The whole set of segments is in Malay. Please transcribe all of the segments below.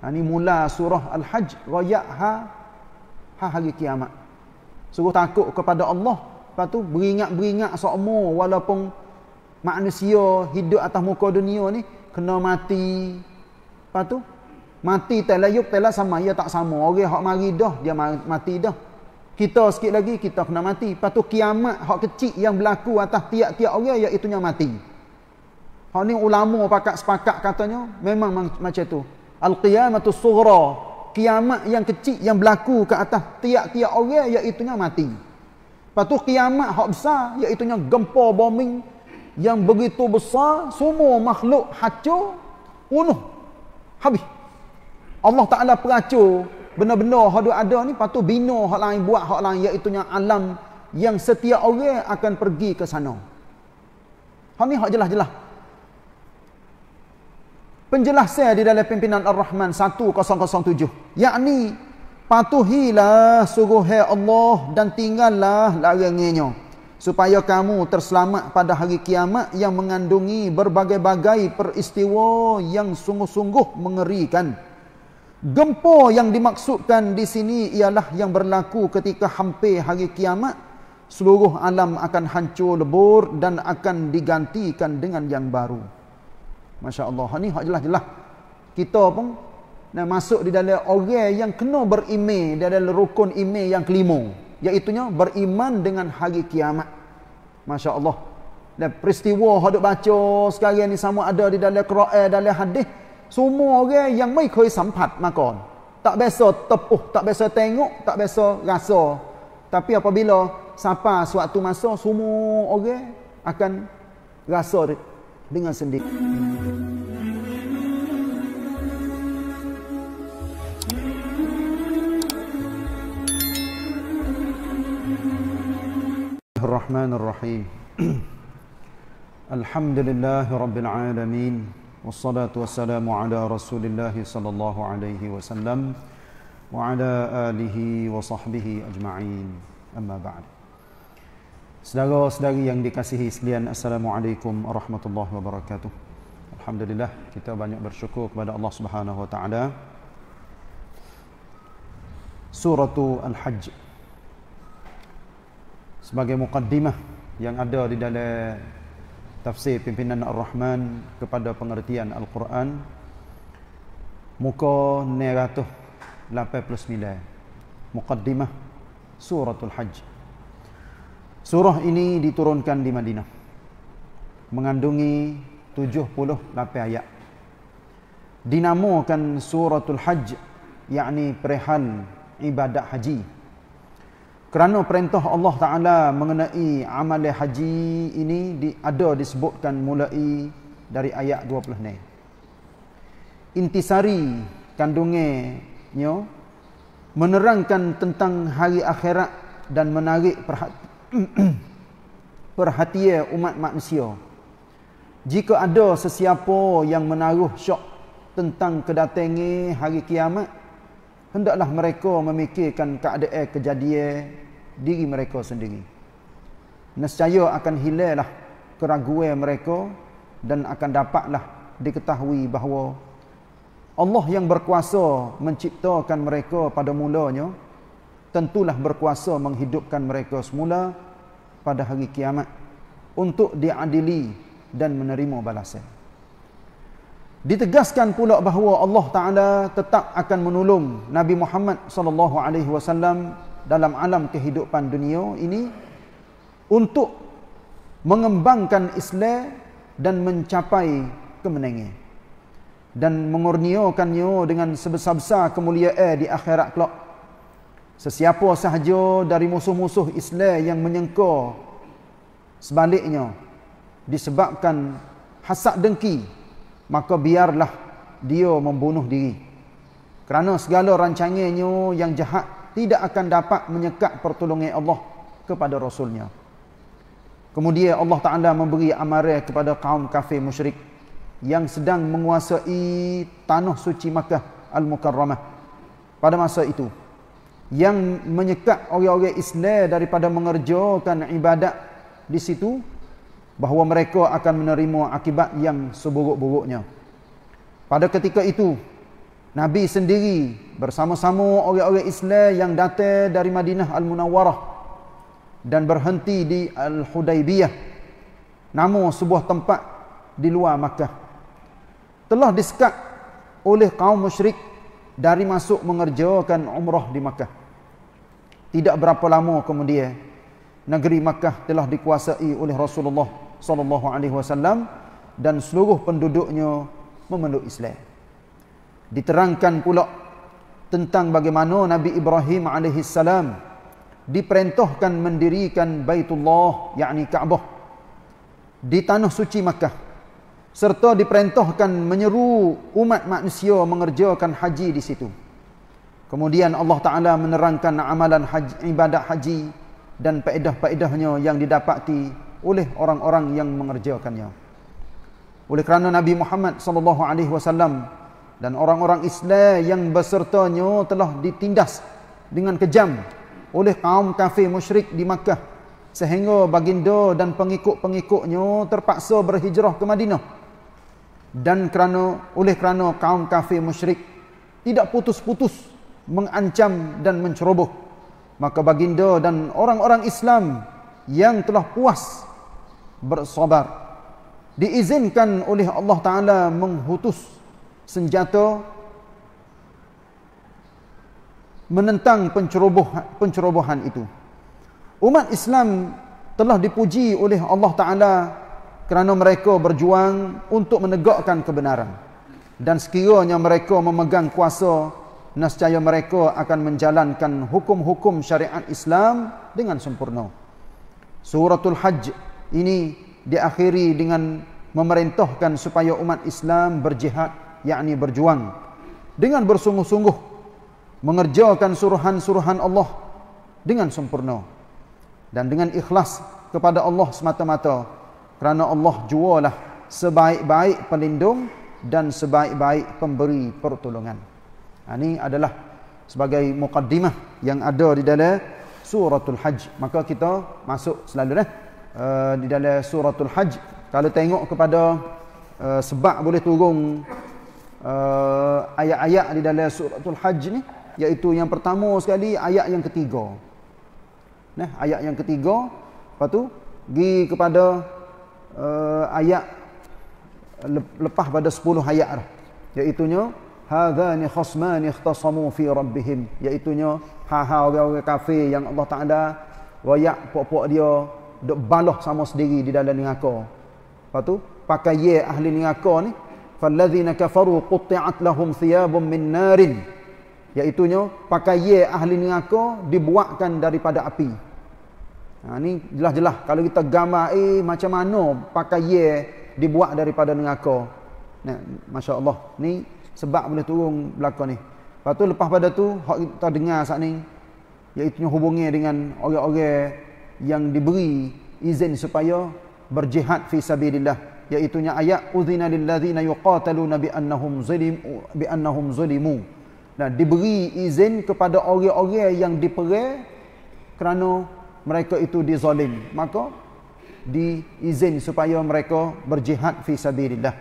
Ha, ni mula surah Al-Hajj Raya'ha ha, ha Hari kiamat Suruh takut kepada Allah Lepas tu beringat-beringat sokmo Walaupun manusia hidup atas muka dunia ni Kena mati Lepas tu Mati telah yuk telah sama Ya tak sama Orang hak mari dah Dia mati dah Kita sikit lagi kita kena mati Lepas tu kiamat hak kecil yang berlaku atas tiap-tiap orang Iaitunya mati Hak ni ulama pakat sepakat katanya Memang macam tu Al-Qiyamatul Sughra Kiamat yang kecil yang berlaku ke atas tiap-tiap orang iaitunya mati Lepas tu kiamat yang besar iaitunya gempa bombing Yang begitu besar semua makhluk hacur Unuh Habis Allah Ta'ala peracur Benar-benar hadut ada ni patu tu bina hak lain buat hak lain iaitunya alam Yang setiap orang akan pergi ke sana Hal ni hak jelas-jelas penjelasan di dalam pimpinan Ar-Rahman 1007 yakni patuhilah suruhan Allah dan tinggallah larangannya supaya kamu terselamat pada hari kiamat yang mengandungi berbagai-bagai peristiwa yang sungguh-sungguh mengerikan gempa yang dimaksudkan di sini ialah yang berlaku ketika hampir hari kiamat seluruh alam akan hancur lebur dan akan digantikan dengan yang baru Masya-Allah. Ini ha, hak jelas-jelas. Kita pun nak masuk di dalam orang yang kena berime di dalam rukun ime yang kelima, iaitu nya beriman dengan hari kiamat. Masya-Allah. Dan peristiwa hak duk baca sekarang ni sama ada di dalam Quran, dalam hadis, semua orang yang mai koi sempat makan. Tak biasa tepuh, tak biasa tengok, tak biasa rasa. Tapi apabila sampai suatu masa, semua orang akan rasa dengan sendiri. الرحمن الرحيم الحمد لله رب العالمين والصلاة والسلام على رسول الله صلى الله عليه وسلم وعلى آله وصحبه أجمعين أما بعد Saudara-saudari yang dikasihi sekalian Assalamualaikum warahmatullahi wabarakatuh Alhamdulillah kita banyak bersyukur kepada Allah subhanahu wa ta'ala Surah Al-Hajj Sebagai mukaddimah yang ada di dalam Tafsir pimpinan Ar-Rahman kepada pengertian Al-Quran Muka 989 Mukaddimah Suratul hajj Surah ini diturunkan di Madinah Mengandungi 70 ayat Dinamakan suratul hajj Yakni perihal ibadat haji Kerana perintah Allah Ta'ala mengenai amal haji ini di, Ada disebutkan mulai dari ayat 20 Intisari kandungnya Menerangkan tentang hari akhirat dan menarik perhatian perhatian umat manusia jika ada sesiapa yang menaruh syok tentang kedatangan hari kiamat hendaklah mereka memikirkan keadaan kejadian diri mereka sendiri nescaya akan hilalah keraguan mereka dan akan dapatlah diketahui bahawa Allah yang berkuasa menciptakan mereka pada mulanya tentulah berkuasa menghidupkan mereka semula pada hari kiamat untuk diadili dan menerima balasan. Ditegaskan pula bahawa Allah Taala tetap akan menolong Nabi Muhammad sallallahu alaihi wasallam dalam alam kehidupan dunia ini untuk mengembangkan Islam dan mencapai kemenangan dan mengurniakannya dengan sebesar-besar kemuliaan di akhirat kelak. Sesiapa sahaja dari musuh-musuh Islam yang menyengkau sebaliknya disebabkan hasad dengki, maka biarlah dia membunuh diri. Kerana segala rancangannya yang jahat tidak akan dapat menyekat pertolongan Allah kepada Rasulnya. Kemudian Allah Ta'ala memberi amarah kepada kaum kafir musyrik yang sedang menguasai tanah suci Makkah Al-Mukarramah pada masa itu yang menyekat orang-orang Islam daripada mengerjakan ibadat di situ bahawa mereka akan menerima akibat yang seburuk-buruknya. Pada ketika itu, Nabi sendiri bersama-sama orang-orang Islam yang datang dari Madinah Al-Munawarah dan berhenti di Al-Hudaibiyah, nama sebuah tempat di luar Makkah. Telah disekat oleh kaum musyrik dari masuk mengerjakan umrah di Makkah. Tidak berapa lama kemudian negeri Makkah telah dikuasai oleh Rasulullah sallallahu alaihi wasallam dan seluruh penduduknya memeluk Islam. Diterangkan pula tentang bagaimana Nabi Ibrahim alaihi salam diperintahkan mendirikan Baitullah yakni Kaabah di tanah suci Makkah serta diperintahkan menyeru umat manusia mengerjakan haji di situ. Kemudian Allah Ta'ala menerangkan amalan haji, ibadat haji dan paedah-paedahnya yang didapati oleh orang-orang yang mengerjakannya. Oleh kerana Nabi Muhammad SAW dan orang-orang Islam yang besertanya telah ditindas dengan kejam oleh kaum kafir musyrik di Makkah sehingga baginda dan pengikut-pengikutnya terpaksa berhijrah ke Madinah dan kerana oleh kerana kaum kafir musyrik tidak putus-putus mengancam dan menceroboh maka baginda dan orang-orang Islam yang telah puas bersabar diizinkan oleh Allah taala menghutus senjata menentang penceroboh pencerobohan itu umat Islam telah dipuji oleh Allah taala kerana mereka berjuang untuk menegakkan kebenaran dan sekiranya mereka memegang kuasa nescaya mereka akan menjalankan hukum-hukum syariat Islam dengan sempurna. Suratul Hajj ini diakhiri dengan memerintahkan supaya umat Islam berjihad, yakni berjuang. Dengan bersungguh-sungguh mengerjakan suruhan-suruhan Allah dengan sempurna. Dan dengan ikhlas kepada Allah semata-mata. Kerana Allah jualah sebaik-baik pelindung dan sebaik-baik pemberi pertolongan. Ini ha, adalah sebagai mukaddimah yang ada di dalam suratul hajj. Maka kita masuk selalu dah uh, di dalam suratul hajj. Kalau tengok kepada uh, sebab boleh turun eh, ayat-ayat uh, di dalam suratul hajj ni iaitu yang pertama sekali ayat yang ketiga. Nah, ayat yang ketiga lepas tu pergi kepada uh, ayat lepas pada sepuluh ayat dah. Iaitunya hadhani khasmani ikhtasamu fi rabbihim iaitunya ha-ha orang-orang kafir yang Allah Ta'ala wayak puak-puak dia duk baloh sama sendiri di dalam neraka lepas tu pakai ye ahli neraka ni falladhina kafaru quti'at lahum thiyabun min narin iaitunya pakai ye ahli neraka dibuatkan daripada api ha, ni jelas-jelas kalau kita gambar eh macam mana pakai ye dibuat daripada neraka nah, masya Allah ni sebab benda turun belakang ni. Lepas tu lepas pada tu hak kita dengar saat ni iaitu hubungnya dengan orang-orang yang diberi izin supaya berjihad fi sabilillah iaitu nya ayat udzina lil ladzina yuqataluna bi annahum zulim bi annahum zulimu. Nah diberi izin kepada orang-orang yang diperang kerana mereka itu dizalim. Maka diizin supaya mereka berjihad fi sabilillah.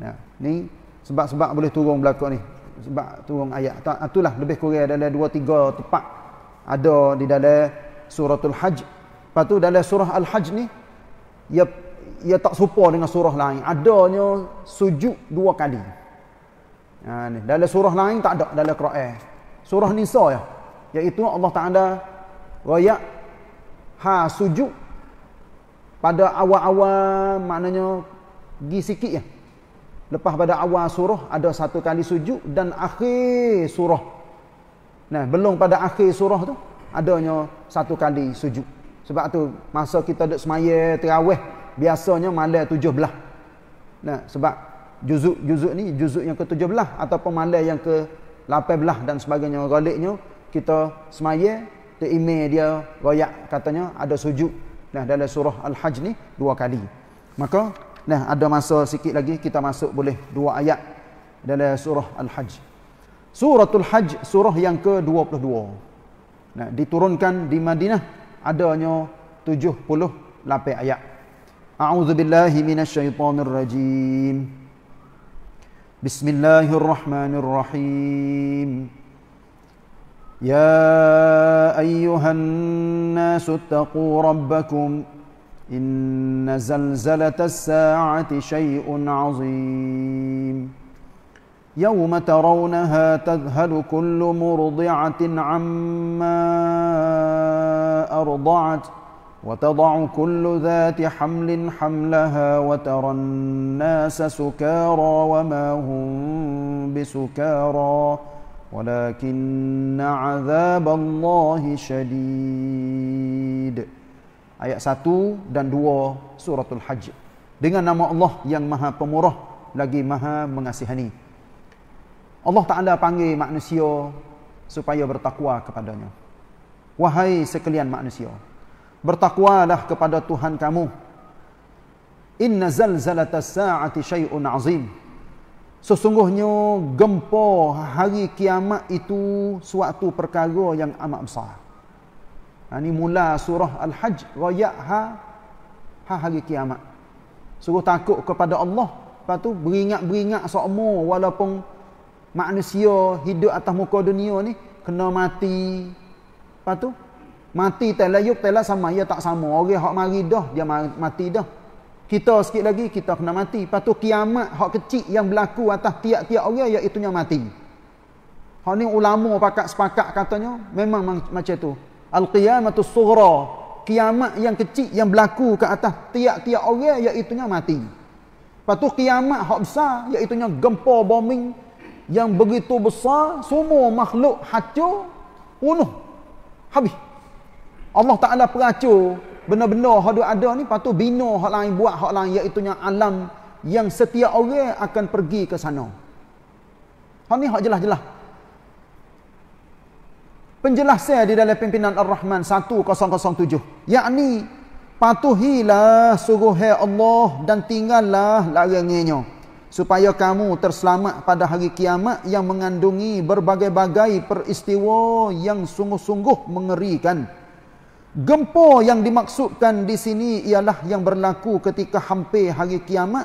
Nah, ni sebab-sebab boleh turun berlaku ni sebab turun ayat ah, itulah lebih kurang dalam dua tiga tepat ada di dalam suratul hajj lepas tu dalam surah al-hajj ni ia, ia tak serupa dengan surah lain adanya sujud dua kali ha, ni. dalam surah lain tak ada dalam Quran surah Nisa ya iaitu Allah Ta'ala raya ha sujud pada awal-awal maknanya pergi sikit ya Lepas pada awal surah ada satu kali sujud dan akhir surah. Nah, belum pada akhir surah tu adanya satu kali sujud. Sebab tu masa kita duk semayer terawih biasanya malam tujuh belah. Nah, sebab juzuk-juzuk ni juzuk yang ke tujuh belah ataupun malam yang ke lapan belah dan sebagainya. Galiknya kita semayer terime dia royak katanya ada sujud. Nah, dalam surah Al-Hajj ni dua kali. Maka Nah, ada masa sikit lagi kita masuk boleh dua ayat dalam surah Al-Hajj. Suratul Hajj surah yang ke-22. Nah, diturunkan di Madinah adanya 78 ayat. A'udzu billahi minasyaitonir rajim. Bismillahirrahmanirrahim. Ya ayyuhan nasu taqu rabbakum إن زلزلة الساعة شيء عظيم يوم ترونها تذهل كل مرضعة عما أرضعت وتضع كل ذات حمل حملها وترى الناس سكارى وما هم بسكارى ولكن عذاب الله شديد ayat 1 dan 2 suratul hajj dengan nama Allah yang maha pemurah lagi maha mengasihani Allah Ta'ala panggil manusia supaya bertakwa kepadanya wahai sekalian manusia bertakwalah kepada Tuhan kamu inna zalzalata sa'ati syai'un azim sesungguhnya gempa hari kiamat itu suatu perkara yang amat besar ini ha, mula surah Al-Hajj. Rayak ha, ha hari kiamat. Suruh takut kepada Allah. Lepas tu beringat-beringat sokmo walaupun manusia hidup atas muka dunia ni kena mati. Lepas tu mati telah yuk telah sama. ia ya, tak sama. Orang hak mari dah dia mati dah. Kita sikit lagi kita kena mati. Lepas tu kiamat hak kecil yang berlaku atas tiap-tiap orang iaitu mati. Hak ni ulama pakat sepakat katanya memang macam tu. Al-Qiyamatul Sughra Kiamat yang kecil yang berlaku ke atas tiap-tiap orang iaitunya mati Lepas tu kiamat yang besar iaitunya gempa bombing Yang begitu besar semua makhluk hacur Punuh Habis Allah Ta'ala peracur Benda-benda yang -benda ada ni patu bina hak lain buat hak lain iaitunya alam yang setiap orang akan pergi ke sana. Hak ni hak jelas-jelas penjelasan di dalam pimpinan Ar-Rahman 1007 yakni patuhilah suruhi Allah dan tinggallah larangnya supaya kamu terselamat pada hari kiamat yang mengandungi berbagai-bagai peristiwa yang sungguh-sungguh mengerikan gempa yang dimaksudkan di sini ialah yang berlaku ketika hampir hari kiamat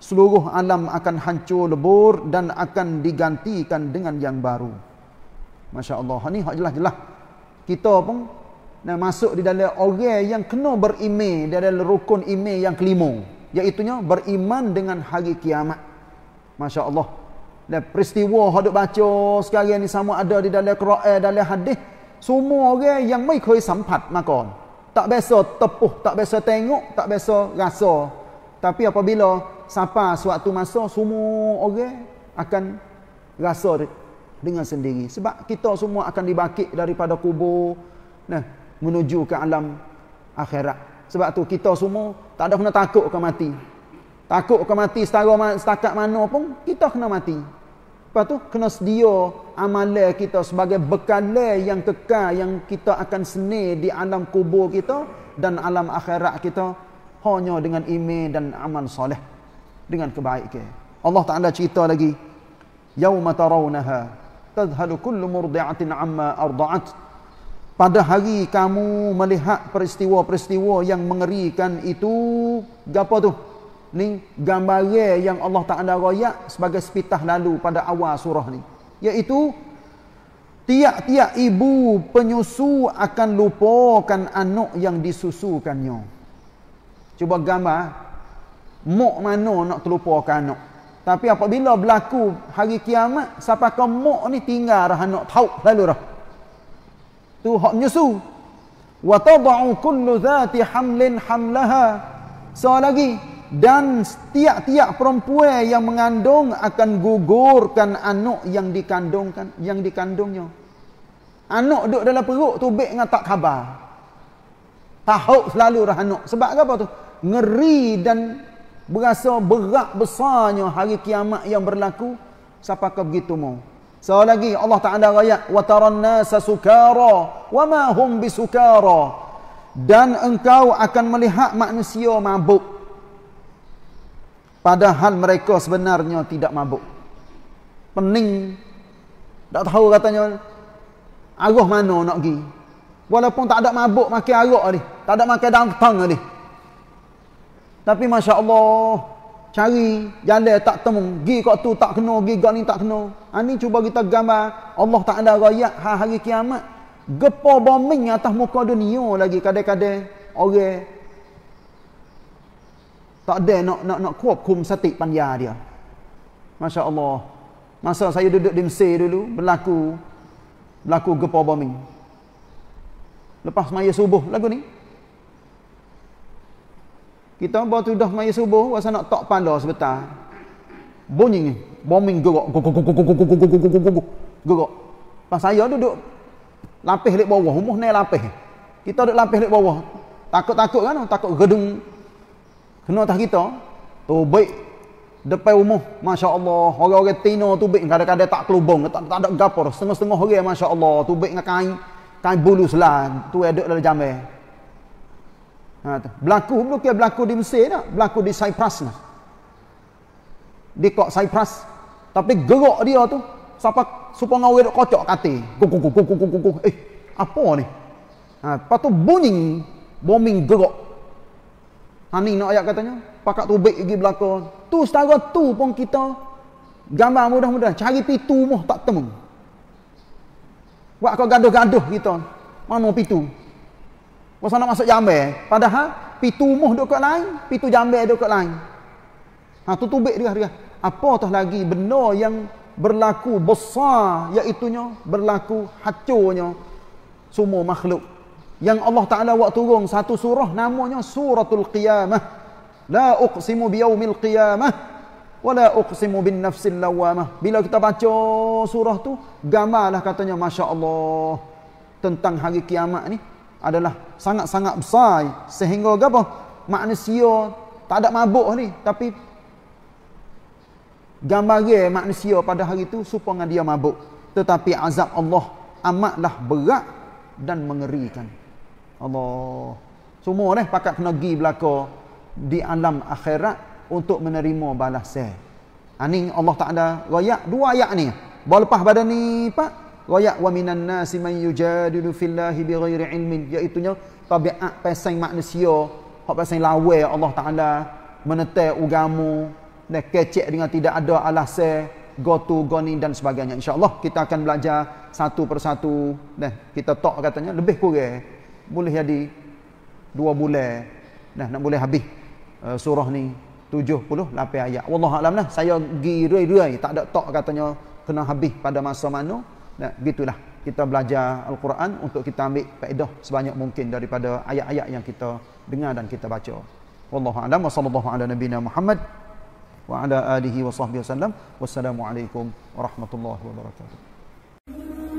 seluruh alam akan hancur lebur dan akan digantikan dengan yang baru Masya Allah. Ini ha, hak jelas-jelas. Kita pun nak masuk di dalam orang yang kena berime Di dalam rukun ime yang kelima. Iaitunya beriman dengan hari kiamat. Masya Allah. Dan peristiwa yang duk baca sekarang ni sama ada di dalam Quran, dalam hadis. Semua orang yang tak pernah sempat makan. Tak biasa tepuh, tak biasa tengok, tak biasa rasa. Tapi apabila sampai suatu masa, semua orang akan rasa dengan sendiri sebab kita semua akan dibakit daripada kubur nah menuju ke alam akhirat sebab tu kita semua tak ada kena takut ke mati takut ke mati setara setakat mana pun kita kena mati lepas tu kena sedia amalan kita sebagai bekalan yang kekal yang kita akan seni di alam kubur kita dan alam akhirat kita hanya dengan iman dan amal soleh dengan kebaikan Allah Ta'ala cerita lagi يوم ترونها tazhalu kullu murdi'atin amma arda'at pada hari kamu melihat peristiwa-peristiwa yang mengerikan itu gapo tu ni gambar yang Allah Taala raya sebagai sepitah lalu pada awal surah ni iaitu tiap-tiap ibu penyusu akan lupakan anak yang disusukannya cuba gambar mok mana nak terlupakan anak tapi apabila berlaku hari kiamat, siapa kamu ni tinggal dah anak tau lalu dah. Tu hak menyusu. Wa tada'u kullu dhati hamlin hamlaha. So lagi, dan setiap-tiap perempuan yang mengandung akan gugurkan anak yang dikandungkan yang dikandungnya. Anak duduk dalam perut tu baik dengan tak khabar. Tahu selalu dah anak. Sebab apa tu? Ngeri dan berasa berat besarnya hari kiamat yang berlaku siapa kau begitu mau seolah lagi Allah Ta'ala rakyat wa taran nasa wa ma hum bisukara dan engkau akan melihat manusia mabuk padahal mereka sebenarnya tidak mabuk pening tak tahu katanya arah mana nak pergi walaupun tak ada mabuk makin arah ni tak ada makin dantang ni tapi Masya Allah Cari jalan tak temu Gi kat tu tak kena Gi kat ni tak kena Ini ha, cuba kita gambar Allah tak ada rakyat Ha hari kiamat Gepo bombing atas muka dunia lagi Kadang-kadang Orang Tak ada nak, nak, nak kuap kum satik panjar dia Masya Allah Masa saya duduk di Mesir dulu Berlaku Berlaku gepo bombing Lepas maya subuh lagu ni kita baru tu dah maya subuh, rasa nak tak pandah sebentar. Bunyi ni, bombing gerak. Gerak. Pas saya duduk, lapih di bawah, rumah ni lapih. Kita duduk lapih di bawah. Takut-takut kan, takut gedung. Kena atas kita, tu baik. Depan rumah, Masya Allah, orang-orang tino tu baik. Kadang-kadang tak kelubung, tak, tak ada gapur. Setengah-setengah orang, Masya Allah, tu baik dengan kain. Kain bulus lah, tu ada dalam jamai. Ha, tu. Berlaku bukan berlaku di Mesir tak? Berlaku di Cyprus lah. Di kok Cyprus. Tapi gerak dia tu. Siapa supaya ngawir kocok kate. Kuku, kuku, kuku, kuku. Eh, apa ni? Ha, lepas tu bunyi bombing gerak. Ani ha, nak ayat katanya. Pakat tu baik pergi belakang. Tu setara tu pun kita gambar mudah-mudahan. Cari pitu mu tak temu. Buat kau gaduh-gaduh kita. Mana pitu? Mana pitu? Masa nak masuk jambe, Padahal, pitu muh dia kat lain, pitu jambe dia kat lain. Ha, tu tubik dia, dia. Apatah lagi benda yang berlaku besar, iaitunya berlaku hacurnya semua makhluk. Yang Allah Ta'ala buat turun satu surah namanya Suratul Qiyamah. La uqsimu biyaumil qiyamah. Wala uqsimu bin nafsil lawamah. Bila kita baca surah tu, gamalah katanya Masya Allah tentang hari kiamat ni adalah sangat-sangat besar sehingga apa manusia tak ada mabuk ni tapi gambar manusia pada hari itu supaya dia mabuk tetapi azab Allah amatlah berat dan mengerikan Allah semua ni pakat kena pergi belaka di alam akhirat untuk menerima balasan ini Allah tak ada rakyat dua ayat ni Bawa lepas pada ni pak Wayak wa minan nasi man yujadilu fillahi bighairi ilmin. Iaitunya, tabiat pesan manusia, hak pesan lawa Allah Ta'ala, menetek ugamu, dan kecek dengan tidak ada alasnya, go to, go ni dan sebagainya. InsyaAllah, kita akan belajar satu persatu. Nah, kita tok katanya, lebih kurang. Boleh jadi dua bulan. Nah, nak boleh habis eh, surah ni. 78 ayat. Wallahualam lah. Saya gerai-gerai. Tak ada tok katanya kena habis pada masa mana. Nah, gitulah kita belajar Al-Quran untuk kita ambil faedah sebanyak mungkin daripada ayat-ayat yang kita dengar dan kita baca. Wallahu a'lam wa sallallahu ala nabiyyina Muhammad wa ala alihi wa sahbihi wasallam. Wassalamualaikum warahmatullahi wabarakatuh.